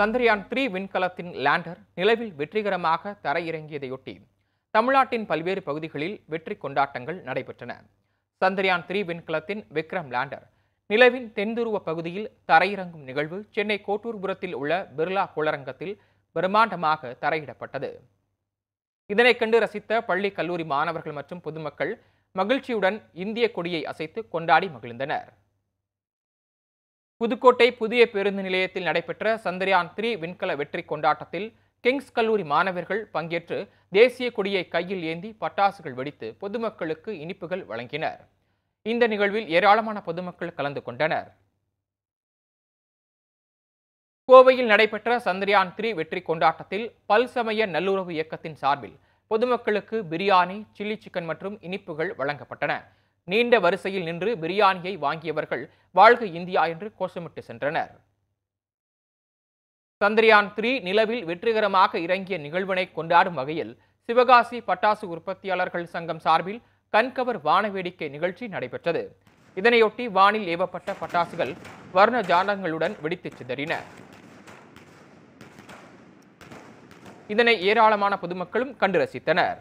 Chandrayaan three விண்கலத்தின் lander நிலவில் வெற்றிகரமாக தரையிறங்கியதையொட்டி தமிழ்நாட்டின் பல்வேறு பகுதிகளில் வெற்றி கொண்டாட்டங்கள் நடைபெற்றன சந்திரயான் த்ரீ விண்கலத்தின் விக்ரம் லேண்டர் நிலவின் தென்துருவ பகுதியில் தரையிறங்கும் நிகழ்வு சென்னை கோட்டூர்புரத்தில் உள்ள பிர்லா கோளரங்கத்தில் பிரம்மாண்டமாக தரையிடப்பட்டது இதனைக் கண்டு ரசித்த பள்ளி கல்லூரி மாணவர்கள் மற்றும் பொதுமக்கள் மகிழ்ச்சியுடன் இந்திய கொடியை அசைத்து கொண்டாடி மகிழ்ந்தனர் புதுக்கோட்டை புதிய பேருந்து நிலையத்தில் நடைபெற்ற சந்திரயான் த்ரீ விண்கல வெற்றி கொண்டாட்டத்தில் கிங்ஸ் கல்லூரி மாணவர்கள் பங்கேற்று தேசிய கொடியை கையில் ஏந்தி பட்டாசுகள் வெடித்து பொதுமக்களுக்கு இனிப்புகள் வழங்கினர் இந்த நிகழ்வில் ஏராளமான பொதுமக்கள் கலந்து கொண்டனர் கோவையில் நடைபெற்ற சந்திரயான் த்ரீ வெற்றி கொண்டாட்டத்தில் பல்சமய நல்லுறவு இயக்கத்தின் சார்பில் பொதுமக்களுக்கு பிரியாணி சில்லி சிக்கன் மற்றும் இனிப்புகள் வழங்கப்பட்டன நீண்ட வரிசையில் நின்று பிரியாணியை வாங்கியவர்கள் வாழ்க இந்தியா என்று கோஷமிட்டு சென்றனர் சந்திரயான் த்ரீ நிலவில் வெற்றிகரமாக இறங்கிய நிகழ்வினை கொண்டாடும் வகையில் சிவகாசி பட்டாசு உற்பத்தியாளர்கள் சங்கம் சார்பில் கண்கவர் வானவேடிக்கை நிகழ்ச்சி நடைபெற்றது இதனையொட்டி வானில் ஏவப்பட்ட பட்டாசுகள் வர்ண ஜானங்களுடன் வெடித்துச் சிதறின இதனை ஏராளமான பொதுமக்களும் கண்டு ரசித்தனர்